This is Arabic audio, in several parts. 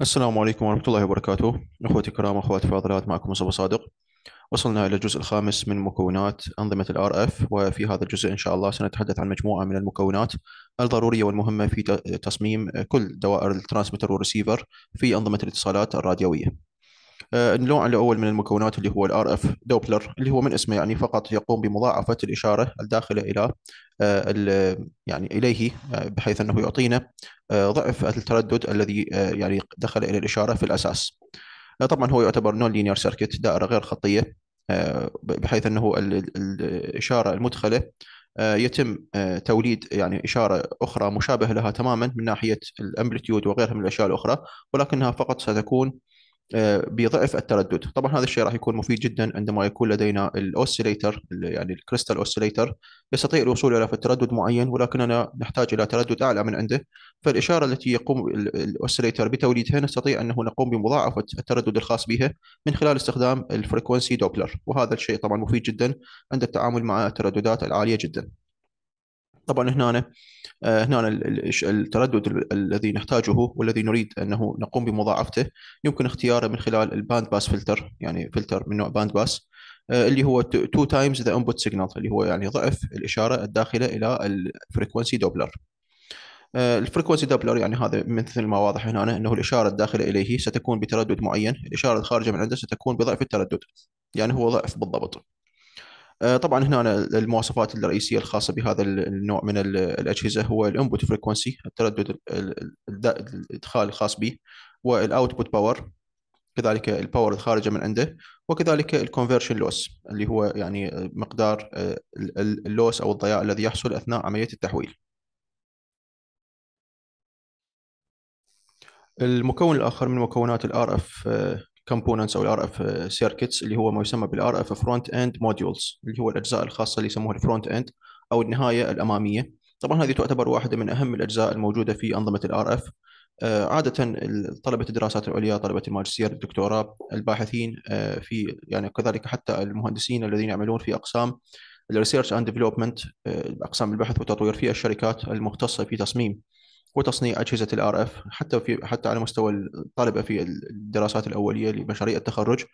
السلام عليكم ورحمة الله وبركاته أخوتي الكرام أخواتي الفاضلات معكم مصطفى صادق وصلنا إلى الجزء الخامس من مكونات أنظمة الـ اف وفي هذا الجزء إن شاء الله سنتحدث عن مجموعة من المكونات الضرورية والمهمة في تصميم كل دوائر الترانسميتر والريسيفر في أنظمة الاتصالات الراديوية آه، النوع الاول من المكونات اللي هو الار اف دوبلر اللي هو من اسمه يعني فقط يقوم بمضاعفه الاشاره الداخله الى آه، يعني اليه آه، بحيث انه يعطينا ضعف التردد الذي يعني دخل الى الاشاره في الاساس. طبعا هو يعتبر نون لينير سيركت دائره غير خطيه بحيث انه الاشاره المدخله يتم توليد يعني اشاره اخرى مشابهه لها تماما من ناحيه الامبليتيود وغيرها من الاشياء الاخرى ولكنها فقط ستكون آه، بضعف التردد طبعا هذا الشيء راح يكون مفيد جدا عندما يكون لدينا الاوسيليتر يعني الكريستال اوسيليتر يستطيع الوصول الى تردد معين ولكننا نحتاج الى تردد اعلى من عنده فالاشاره التي يقوم الاوسيليتر بتوليدها نستطيع انه نقوم بمضاعفه التردد الخاص بها من خلال استخدام الفريكونسي دوبلر وهذا الشيء طبعا مفيد جدا عند التعامل مع الترددات العاليه جدا طبعا هنا آه، هنا التردد الذي نحتاجه والذي نريد انه نقوم بمضاعفته يمكن اختياره من خلال الباند باس فلتر يعني فلتر من نوع باند آه، باس اللي هو 2 تايمز ذا انبوت سيجنال اللي هو يعني ضعف الاشاره الداخله الى الفريكونسي دوبلر الفريكونسي دوبلر يعني هذا مثل ما واضح هنا انه الاشاره الداخله اليه ستكون بتردد معين الاشاره الخارجه من عنده ستكون بضعف التردد يعني هو ضعف بالضبط آه، طبعا هنا المواصفات الرئيسيه الخاصه بهذا النوع من الاجهزه هو الانبوت فريكونسي التردد الادخال الخاص به والاوتبوت باور كذلك الباور الخارجه من عنده وكذلك الكونفرشن لوس اللي هو يعني مقدار آه، اللوس او الضياع الذي يحصل اثناء عمليه التحويل. المكون الاخر من مكونات الار اف آه، كومبوننتس او الار اف سيركتس اللي هو ما يسمى بالار اف فرونت اند موديولز اللي هو الاجزاء الخاصه اللي يسموها الفرونت اند او النهايه الاماميه طبعا هذه تعتبر واحده من اهم الاجزاء الموجوده في انظمه الار اف آه، عاده طلبه الدراسات العليا طلبه الماجستير الدكتوراه الباحثين آه، في يعني كذلك حتى المهندسين الذين يعملون في اقسام الريسيرش اند ديفلوبمنت اقسام البحث والتطوير في الشركات المختصه في تصميم وتصنيع اجهزه الار اف حتى في حتى على مستوى الطلبه في الدراسات الاوليه لمشاريع التخرج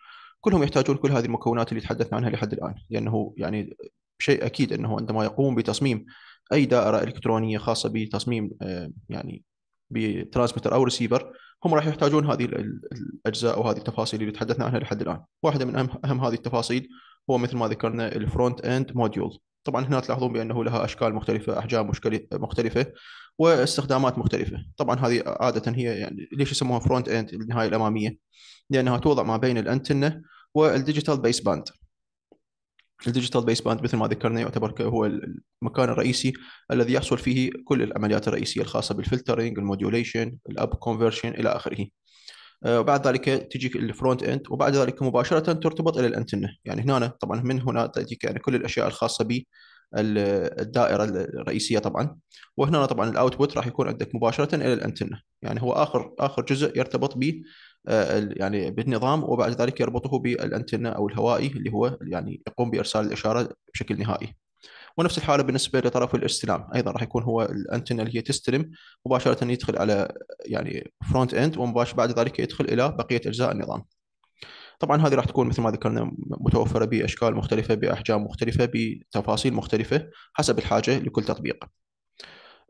كلهم يحتاجون كل هذه المكونات اللي تحدثنا عنها لحد الان لانه يعني شيء اكيد انه عندما يقوم بتصميم اي دائره الكترونيه خاصه بتصميم آه، يعني بترانسميتر او ريسيفر هم راح يحتاجون هذه الاجزاء وهذه التفاصيل اللي تحدثنا عنها لحد الان واحده من اهم هذه التفاصيل هو مثل ما ذكرنا الفرونت اند موديول طبعا هنا تلاحظون بانه لها اشكال مختلفه احجام مختلفه واستخدامات مختلفه طبعا هذه عاده هي يعني ليش يسموها فرونت اند النهايه الاماميه لانها توضع ما بين الانتنه والديجيتال بيس باند الديجيتال بيس باند مثل ما ذكرنا يعتبر هو المكان الرئيسي الذي يحصل فيه كل العمليات الرئيسيه الخاصه بالفلترنج الموديوليشن الاب كونفرشن الى اخره آه، وبعد ذلك تجيك الفرونت اند وبعد ذلك مباشره ترتبط الى الانتنه يعني هنا طبعا من هنا تاتيك يعني كل الاشياء الخاصه ب الدائره الرئيسيه طبعا وهنا طبعا الاوتبوت راح يكون عندك مباشره الى الانتنه يعني هو اخر اخر جزء يرتبط ب آه، يعني بالنظام وبعد ذلك يربطه بالانتنه او الهوائي اللي هو يعني يقوم بارسال الاشاره بشكل نهائي ونفس الحاله بالنسبه لطرف الاستلام ايضا راح يكون هو الانتنه اللي هي تستلم مباشره يدخل على يعني فرونت اند ومباشره بعد ذلك يدخل الى بقيه اجزاء النظام طبعا هذه راح تكون مثل ما ذكرنا متوفره باشكال مختلفه باحجام مختلفه بتفاصيل مختلفه حسب الحاجه لكل تطبيق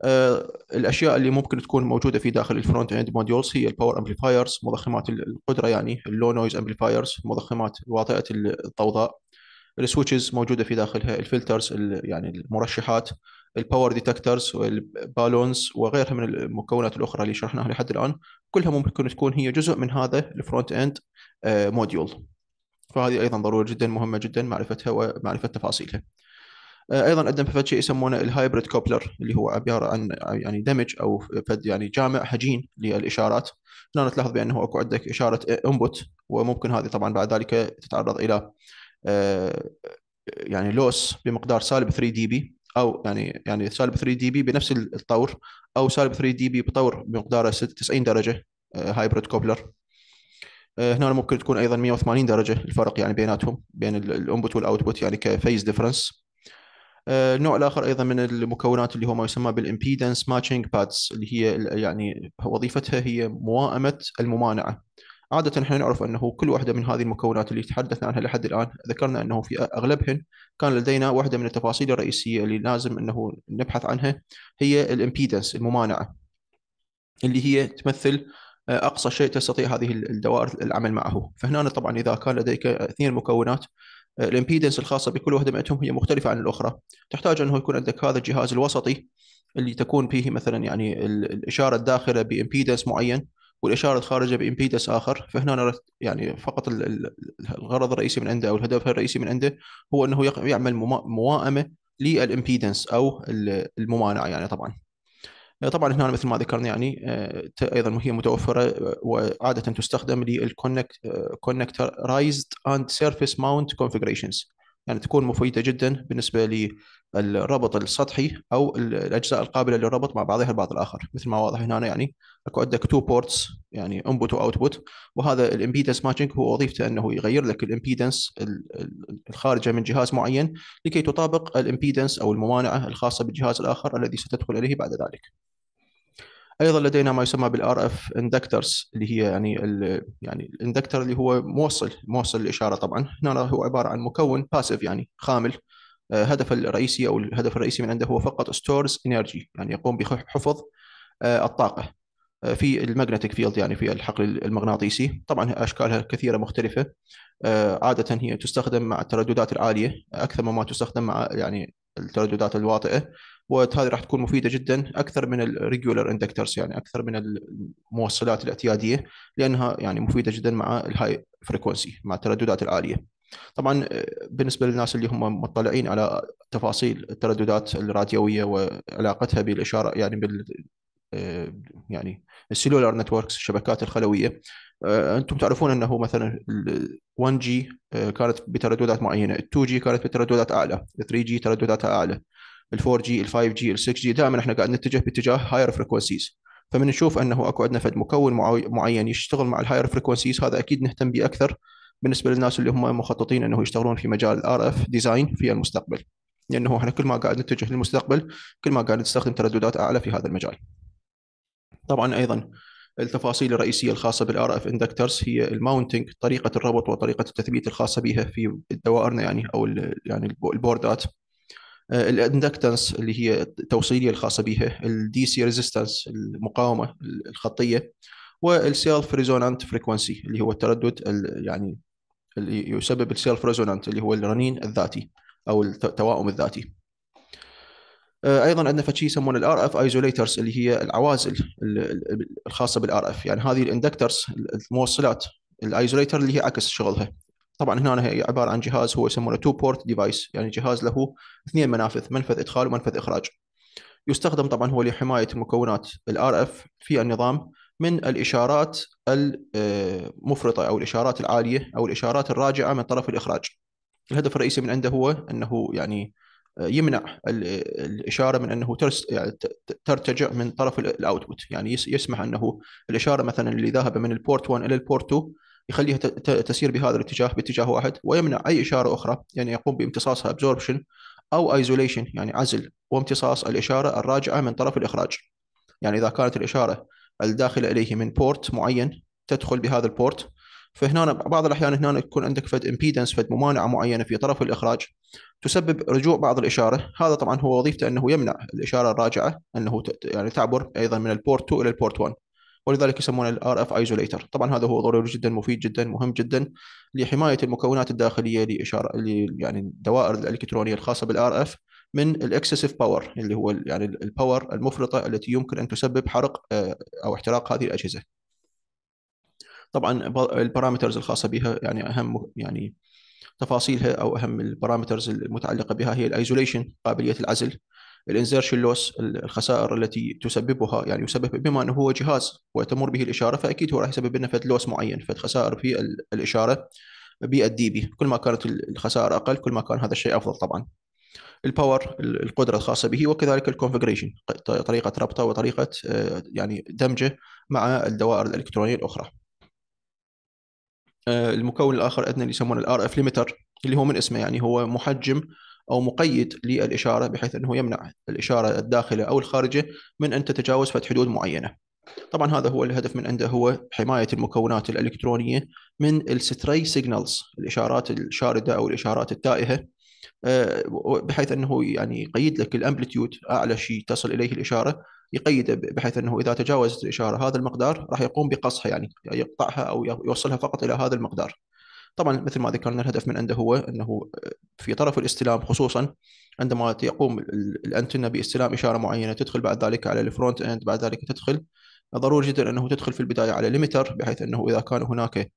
آه، الاشياء اللي ممكن تكون موجوده في داخل الفرونت اند موديولز هي الباور امبليفايرز مضخمات القدره يعني اللو نويز امبليفايرز مضخمات واطئه الضوضاء السويتشز موجوده في داخلها الفلترز يعني المرشحات الباور ديتكترز والبالونز وغيرها من المكونات الاخرى اللي شرحناها لحد الان كلها ممكن تكون هي جزء من هذا الفرونت اند موديول فهذه ايضا ضروره جدا مهمه جدا معرفتها ومعرفه تفاصيلها آه، ايضا قدم فد شيء يسمونه الهايبريد كوبلر اللي هو عباره عن يعني دمج او فد يعني جامع حجين للاشارات هنا تلاحظ بانه اكو عندك اشاره انبوت وممكن هذه طبعا بعد ذلك تتعرض الى آه، يعني لوس بمقدار سالب 3 دي بي او يعني يعني سالب 3 دي بي بنفس الطور او سالب 3 دي بي بطور بمقدار 90 درجه هايبريد آه، آه، كوبلر هنا ممكن تكون ايضا 180 درجه الفرق يعني بيناتهم بين الانبوت والاوتبوت يعني كفيز ديفرنس النوع الاخر ايضا من المكونات اللي هو ما يسمى بالامبيدنس ماتشنج بادز اللي هي يعني وظيفتها هي موائمه الممانعه عادة نحن نعرف أنه كل واحدة من هذه المكونات اللي تحدثنا عنها لحد الآن ذكرنا أنه في أغلبهن كان لدينا واحدة من التفاصيل الرئيسية اللي لازم أنه نبحث عنها هي الإمبيدنس الممانعة اللي هي تمثل آه، أقصى شيء تستطيع هذه الدوائر العمل معه فهنا طبعا إذا كان لديك اثنين مكونات آه، الامبيدنس الخاصه بكل واحده منهم هي مختلفه عن الاخرى تحتاج انه يكون عندك هذا الجهاز الوسطي اللي تكون فيه مثلا يعني الاشاره الداخله بامبيدنس معين والاشاره الخارجه بامبيدس اخر فهنا يعني فقط الغرض الرئيسي من عنده او الهدف الرئيسي من عنده هو انه يعمل موائمه للامبيدنس او الممانعه يعني طبعا آه، طبعا هنا مثل ما ذكرنا يعني آه، ايضا هي متوفره آه، وعاده تستخدم للكونكت كونكترايزد اند سيرفيس ماونت كونفيجريشنز يعني تكون مفيده جدا بالنسبه للربط السطحي او الاجزاء القابله للربط مع بعضها البعض الاخر مثل ما واضح هنا يعني اكو عندك تو بورتس يعني انبوت واوتبوت وهذا الامبيدنس ماتشنج هو وظيفته انه يغير لك الامبيدنس الخارجه من جهاز معين لكي تطابق الامبيدنس او الممانعه الخاصه بالجهاز الاخر الذي ستدخل اليه بعد ذلك. ايضا لدينا ما يسمى بالار اف اندكترز اللي هي يعني الـ يعني الاندكتر اللي هو موصل موصل الاشاره طبعا هنا هو عباره عن مكون باسيف يعني خامل آه، هدف الرئيسي او الهدف الرئيسي من عنده هو فقط ستورز انرجي يعني يقوم بحفظ آه، الطاقه آه، في الماجنتيك فيلد يعني في الحقل المغناطيسي طبعا اشكالها كثيره مختلفه عاده هي تستخدم مع الترددات العاليه اكثر مما تستخدم مع يعني الترددات الواطئه وهذه راح تكون مفيده جدا اكثر من الريجولر اندكترز يعني اكثر من الموصلات الاعتياديه لانها يعني مفيده جدا مع الهاي فريكونسي مع الترددات العاليه. طبعا آه، بالنسبه للناس اللي هم مطلعين على تفاصيل الترددات الراديويه وعلاقتها بالاشاره يعني بال آه، يعني السيلولار نتوركس الشبكات الخلويه آه، انتم تعرفون انه مثلا 1 جي كانت بترددات معينه 2 جي كانت بترددات اعلى 3 جي تردداتها اعلى ال4 جي ال5 جي ال6 جي دائما احنا قاعد نتجه باتجاه هاير فريكونسيز فمن نشوف انه اكو عندنا فد مكون معين يشتغل مع الهاير فريكونسيز هذا اكيد نهتم به اكثر بالنسبه للناس اللي هم مخططين انه يشتغلون في مجال الار اف ديزاين في المستقبل لانه احنا كل ما قاعد نتجه للمستقبل كل ما قاعد نستخدم ترددات اعلى في هذا المجال. طبعا ايضا التفاصيل الرئيسيه الخاصه بالار اف اندكترز هي الماونتنج طريقه الربط وطريقه التثبيت الخاصه بها في دوائرنا يعني او يعني البوردات آه، الاندكتنس اللي هي التوصيليه الخاصه بها الدي سي ريزيستنس المقاومه الخطيه والسيلف ريزونانت فريكونسي اللي هو التردد يعني اللي يسبب السيلف ريزونانت اللي هو الرنين الذاتي او التوائم الذاتي آه، ايضا عندنا فشي يسمونه الار اف ايزوليترز اللي هي العوازل الخاصه بالار اف يعني هذه الاندكترز الموصلات الايزوليتر اللي هي عكس شغلها طبعا هنا هي عباره عن جهاز هو يسمونه تو بورت ديفايس يعني جهاز له اثنين منافذ منفذ ادخال ومنفذ اخراج يستخدم طبعا هو لحمايه مكونات الار اف في النظام من الاشارات المفرطه آه، او الاشارات العاليه او الاشارات الراجعه من طرف الاخراج الهدف الرئيسي من عنده هو انه يعني آه، يمنع الاشاره من انه يعني ترتجع من طرف الاوتبوت يعني يسمح انه الاشاره مثلا اللي ذاهبه من البورت 1 الى البورت 2 يخليها تسير بهذا الاتجاه باتجاه واحد ويمنع اي اشاره اخرى يعني يقوم بامتصاصها ابزوربشن او ايزوليشن يعني عزل وامتصاص الاشاره الراجعه من طرف الاخراج يعني اذا كانت الاشاره الداخله اليه من بورت معين تدخل بهذا البورت فهنا بعض الاحيان هنا يكون عندك فد امبيدنس فد ممانعه معينه في طرف الاخراج تسبب رجوع بعض الاشاره هذا طبعا هو وظيفته انه يمنع الاشاره الراجعه انه يعني تعبر ايضا من البورت 2 الى البورت 1 ولذلك يسمونه الـ اف ايزوليتر طبعا هذا هو ضروري جدا مفيد جدا مهم جدا لحمايه المكونات الداخليه لاشاره يعني الدوائر الالكترونيه الخاصه بالار اف من الاكسسيف باور اللي هو يعني الباور المفرطه التي يمكن ان تسبب حرق آه، او احتراق هذه الاجهزه طبعا البارامترز الخاصه بها يعني اهم يعني تفاصيلها او اهم البارامترز المتعلقه بها هي الايزوليشن قابليه العزل الانزيرشن لوس الخسائر التي تسببها يعني يسبب بما انه هو جهاز وتمر به الاشاره فاكيد هو راح يسبب لنا فد لوس معين فد خسائر في الاشاره بالدي بي كل ما كانت الخسائر اقل كل ما كان هذا الشيء افضل طبعا الباور القدره الخاصه به وكذلك الكونفجريشن طريقه ربطه وطريقه آه، يعني دمجه مع الدوائر الالكترونيه الاخرى آه، المكون الاخر عندنا اللي يسمونه الار اف ليميتر اللي هو من اسمه يعني هو محجم او مقيد للاشاره بحيث انه يمنع الاشاره الداخله او الخارجه من ان تتجاوز فتح حدود معينه. طبعا هذا هو الهدف من عنده هو حمايه المكونات الالكترونيه من الستري سيجنالز الاشارات الشارده او الاشارات التائهه آه، بحيث انه يعني يقيد لك الامبلتيود اعلى شيء تصل اليه الاشاره يقيده بحيث انه اذا تجاوزت الاشاره هذا المقدار راح يقوم بقصها يعني يقطعها او يوصلها فقط الى هذا المقدار. طبعا مثل ما ذكرنا الهدف من عنده هو انه في طرف الاستلام خصوصا عندما يقوم الانتنه باستلام اشاره معينه تدخل بعد ذلك على الفرونت اند بعد ذلك تدخل ضروري جدا انه تدخل في البدايه على ليميتر بحيث انه اذا كان هناك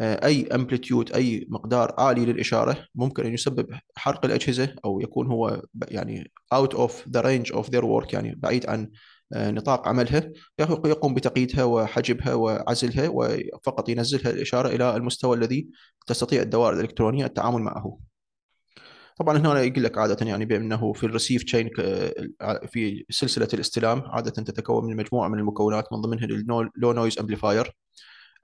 آه، اي امبليتيود اي مقدار عالي للاشاره ممكن ان يسبب حرق الاجهزه او يكون هو يعني اوت اوف ذا رينج اوف ذير ورك يعني بعيد عن آه، نطاق عملها يقوم بتقييدها وحجبها وعزلها وفقط ينزلها الإشارة إلى المستوى الذي تستطيع الدوائر الإلكترونية التعامل معه طبعا هنا يقول لك عاده يعني بانه في الريسيف تشين في سلسله الاستلام عاده تتكون من مجموعه من المكونات من ضمنها اللو نويز امبليفاير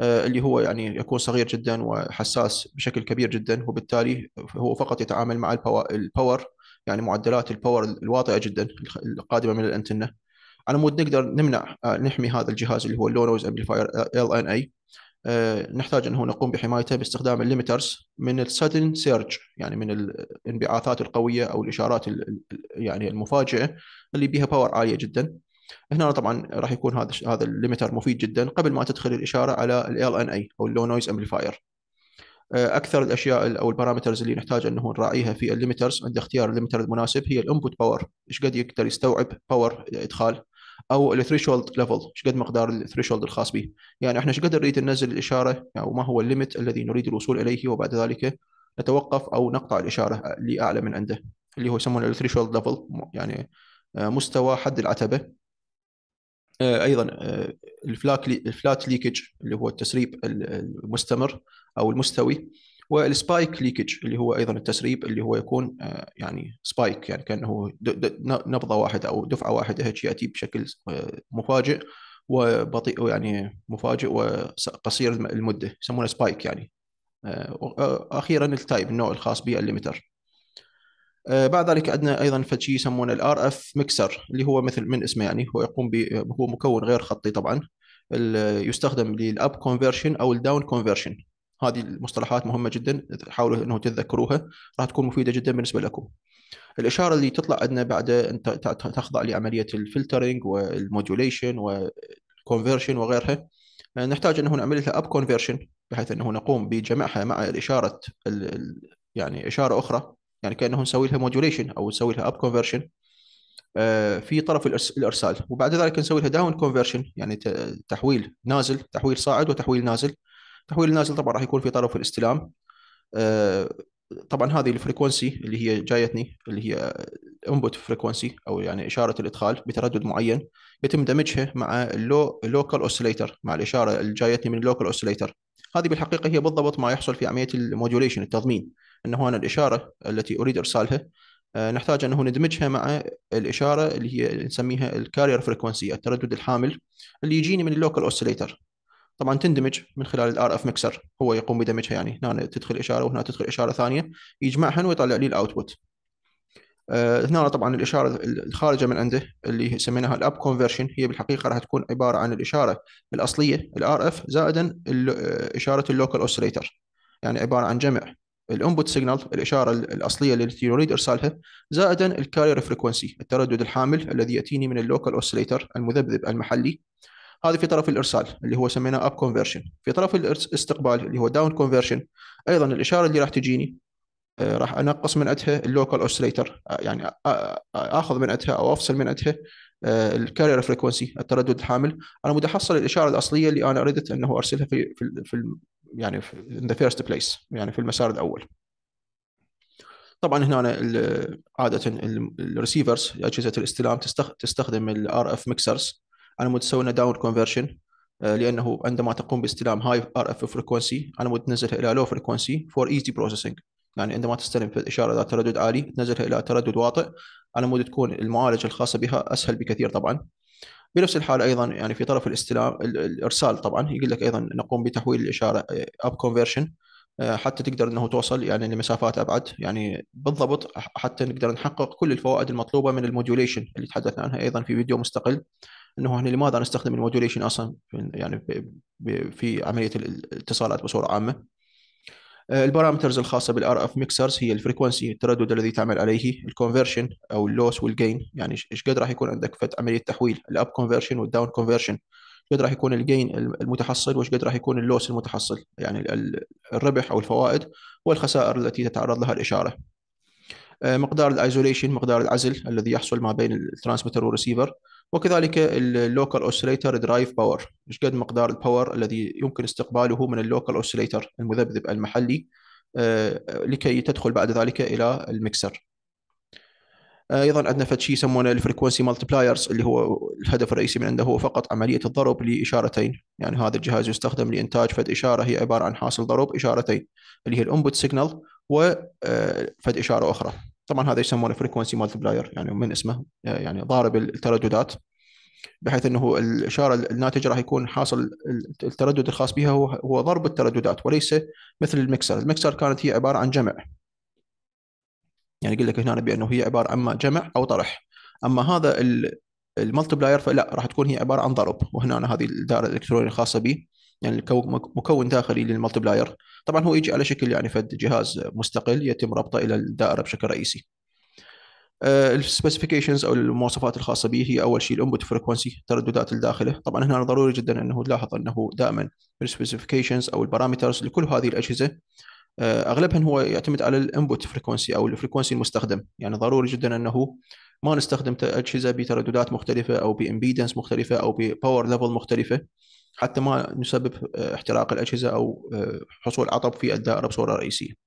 اللي هو يعني يكون صغير جدا وحساس بشكل كبير جدا وبالتالي هو فقط يتعامل مع الباور يعني معدلات الباور الواطئه جدا القادمه من الانتنه على مود نقدر نمنع آه، نحمي هذا الجهاز اللي هو اللو نويز امبليفاير ال ان اي نحتاج انه نقوم بحمايته باستخدام الليمترز من السادن سيرج يعني من الانبعاثات القويه او الاشارات يعني المفاجئه اللي بيها باور عاليه جدا هنا طبعا راح يكون هذا هذا الليمتر مفيد جدا قبل ما تدخل الاشاره على ال ان اي او اللو نويز امبليفاير اكثر الاشياء او البارامترز اللي نحتاج انه نراعيها في الليمترز عند اختيار الليمتر المناسب هي الانبوت باور ايش قد يقدر يستوعب باور ادخال او الثريشولد ليفل ايش قد مقدار الثريشولد الخاص به يعني احنا ايش قد نريد ننزل الاشاره او يعني ما هو الليمت الذي نريد الوصول اليه وبعد ذلك نتوقف او نقطع الاشاره لاعلى من عنده اللي هو يسمونه الثريشولد ليفل يعني آه، مستوى حد العتبه آه، ايضا الفلات الفلات ليكج اللي هو التسريب المستمر او المستوي والسبايك ليكج اللي هو ايضا التسريب اللي هو يكون آه، يعني سبايك يعني كانه نبضه واحده او دفعه واحده هيك ياتي بشكل آه، مفاجئ وبطيء يعني مفاجئ وقصير المده يسمونه سبايك يعني آه، اخيرا التايب النوع الخاص بالليمتر بعد ذلك عندنا ايضا فشي يسمونه الار اف ميكسر اللي هو مثل من اسمه يعني هو يقوم هو مكون غير خطي طبعا يستخدم للاب كونفرشن او الداون كونفرشن هذه المصطلحات مهمه جدا حاولوا انه تتذكروها راح تكون مفيده جدا بالنسبه لكم الاشاره اللي تطلع عندنا بعد ان تخضع لعمليه الفلترنج والمودوليشن والكونفرشن وغيرها آه، نحتاج انه نعمل لها اب كونفرشن بحيث انه نقوم بجمعها مع الاشاره الـ يعني اشاره اخرى يعني كانه نسوي لها مودوليشن او نسوي لها اب آه، كونفرشن في طرف الارسال وبعد ذلك نسوي لها داون كونفرشن يعني تحويل نازل تحويل صاعد وتحويل نازل تحويل النازل طبعا راح يكون في طرف الاستلام آه، طبعا هذه الفريكونسي اللي هي جايتني اللي هي انبوت فريكونسي او يعني اشاره الادخال بتردد معين يتم دمجها مع اللو لوكال اوسيليتر مع الاشاره اللي جايتني من اللوكال اوسيليتر هذه بالحقيقه هي بالضبط ما يحصل في عمليه الموديوليشن التضمين انه انا الاشاره التي اريد ارسالها آه، نحتاج انه ندمجها مع الاشاره اللي هي نسميها الكارير فريكونسي التردد الحامل اللي يجيني من اللوكال اوسيليتر طبعا تندمج من خلال الار اف ميكسر هو يقوم بدمجها يعني هنا تدخل اشاره وهنا تدخل اشاره ثانيه يجمعهن ويطلع لي الاوتبوت آه هنا طبعا الاشاره الخارجه من عنده اللي سميناها الاب كونفرشن هي بالحقيقه راح تكون عباره عن الاشاره الاصليه الار اف زائدا آه، اشاره اللوكال اوسيليتر يعني عباره عن جمع الانبوت سيجنال الاشاره الاصليه التي نريد ارسالها زائدا الكارير فريكونسي التردد الحامل الذي ياتيني من اللوكال اوسيليتر المذبذب المحلي هذه في طرف الارسال اللي هو سميناه اب كونفرشن في طرف الاستقبال اللي هو داون كونفرشن ايضا الاشاره اللي راح تجيني آه، راح انقص من عندها اللوكال اوسليتر يعني آه، آه، اخذ من عندها او افصل من عندها الكارير فريكونسي التردد الحامل انا احصل الاشاره الاصليه اللي انا اردت انه ارسلها في في, في يعني في ذا فيرست بليس يعني في المسار الاول طبعا هنا عاده الريسيفرز اجهزه الاستلام تستخدم الار اف ميكسرز على مود تسوي لنا داون كونفرشن لانه عندما تقوم باستلام هاي ار اف فريكونسي على مود تنزلها الى لو فريكونسي فور ايزي بروسيسنج يعني عندما تستلم في الاشاره ذات تردد عالي تنزلها الى تردد واطئ على مود تكون المعالجه الخاصه بها اسهل بكثير طبعا بنفس الحاله ايضا يعني في طرف الاستلام الارسال طبعا يقول لك ايضا نقوم بتحويل الاشاره اب آه، كونفرشن آه، حتى تقدر انه توصل يعني لمسافات ابعد يعني بالضبط حتى نقدر نحقق كل الفوائد المطلوبه من الموديوليشن اللي تحدثنا عنها ايضا في فيديو مستقل انه احنا لماذا نستخدم المودوليشن اصلا يعني في عمليه الاتصالات بصوره عامه آه، البارامترز الخاصه بالار اف ميكسرز هي الفريكونسي التردد الذي تعمل عليه الكونفرشن او اللوس والجين يعني ايش قد راح يكون عندك في عمليه تحويل الاب كونفرشن والداون كونفرشن قد راح يكون الجين المتحصل وايش قد راح يكون اللوس المتحصل يعني الربح او الفوائد والخسائر التي تتعرض لها الاشاره آه، مقدار الايزوليشن مقدار العزل الذي يحصل ما بين الترانسميتر والريسيفر وكذلك اللوكال اوسيليتر درايف باور ايش قد مقدار الباور الذي يمكن استقباله من اللوكال اوسيليتر المذبذب المحلي آه، لكي تدخل بعد ذلك الى المكسر آه، ايضا عندنا فد شيء يسمونه الفريكونسي مالتيبلايرز اللي هو الهدف الرئيسي من عنده هو فقط عمليه الضرب لاشارتين يعني هذا الجهاز يستخدم لانتاج فد اشاره هي عباره عن حاصل ضرب اشارتين اللي هي الانبوت سيجنال وفد اشاره اخرى طبعا هذا يسمونه فريكونسي مالتي بلاير يعني من اسمه يعني ضارب الترددات بحيث انه الاشاره الناتج راح يكون حاصل التردد الخاص بها هو هو ضرب الترددات وليس مثل المكسر، المكسر كانت هي عباره عن جمع. يعني قلت لك هنا بانه هي عباره اما جمع او طرح، اما هذا المالتبلاير بلاير فلا راح تكون هي عباره عن ضرب وهنا هذه الدائره الالكترونيه الخاصه به يعني مكون داخلي للمالتي بلاير طبعا هو يجي على شكل يعني فد جهاز مستقل يتم ربطه الى الدائره بشكل رئيسي آه، السبيسيفيكيشنز او المواصفات الخاصه به هي اول شيء الانبوت فريكونسي ترددات الداخله طبعا هنا ضروري جدا انه نلاحظ انه دائما السبيسيفيكيشنز او البارامترز لكل هذه الاجهزه آه، اغلبها هو يعتمد على الانبوت فريكونسي او الفريكونسي المستخدم يعني ضروري جدا انه ما نستخدم اجهزه بترددات مختلفه او بامبيدنس مختلفه او بباور ليفل مختلفه حتى ما نسبب آه، احتراق الأجهزة أو آه، حصول عطب في الدائرة بصورة رئيسية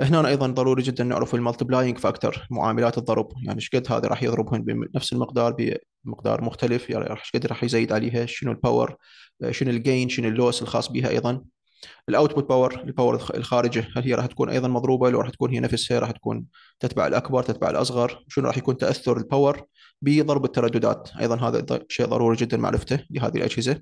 هنا أيضا ضروري جدا نعرف المالتبلاينج فاكتور معاملات الضرب يعني ايش قد هذا راح يضربهن بنفس المقدار بمقدار مختلف يعني ايش قد راح يزيد عليها شنو الباور آه، شنو الجين شنو اللوس الخاص بها أيضا الاوتبوت باور الباور الخارجه هل هي راح تكون ايضا مضروبه لو راح تكون هي نفسها راح تكون تتبع الاكبر تتبع الاصغر شنو راح يكون تاثر الباور بضرب الترددات ايضا هذا شيء ضروري جدا معرفته لهذه الاجهزه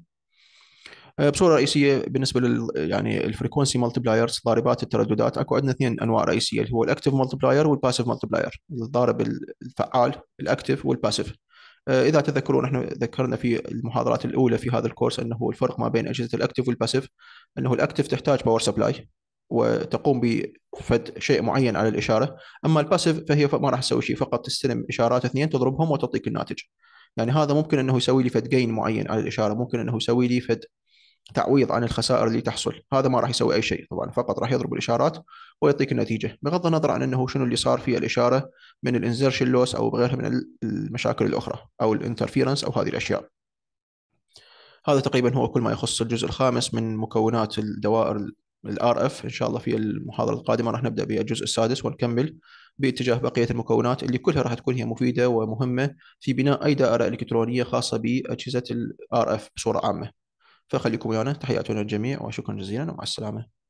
آه، بصوره رئيسيه بالنسبه لل يعني الفريكونسي مالتي بلايرز ضاربات الترددات اكو عندنا اثنين انواع رئيسيه اللي هو الاكتف مالتي بلاير مالتبلاير مالتي بلاير الضارب الفعال الاكتف والباسيف آه، اذا تذكرون احنا ذكرنا في المحاضرات الاولى في هذا الكورس انه الفرق ما بين اجهزه الاكتف والباسيف انه الاكتف تحتاج باور سبلاي وتقوم بفد شيء معين على الاشاره اما الباسيف فهي ما راح تسوي شيء فقط تستلم اشارات اثنين تضربهم وتعطيك الناتج يعني هذا ممكن انه يسوي لي فد جين معين على الاشاره ممكن انه يسوي لي فد تعويض عن الخسائر اللي تحصل هذا ما راح يسوي اي شيء طبعا فقط راح يضرب الاشارات ويعطيك النتيجه بغض النظر عن انه شنو اللي صار في الاشاره من الانزرشن لوس او غيرها من المشاكل الاخرى او الانترفيرنس او هذه الاشياء هذا تقريبا هو كل ما يخص الجزء الخامس من مكونات الدوائر الار اف ان شاء الله في المحاضره القادمه راح نبدا بالجزء السادس ونكمل باتجاه بقيه المكونات اللي كلها راح تكون هي مفيده ومهمه في بناء اي دائره الكترونيه خاصه باجهزه الار اف بصوره عامه فخليكم ويانا تحياتنا للجميع وشكرا جزيلا ومع السلامه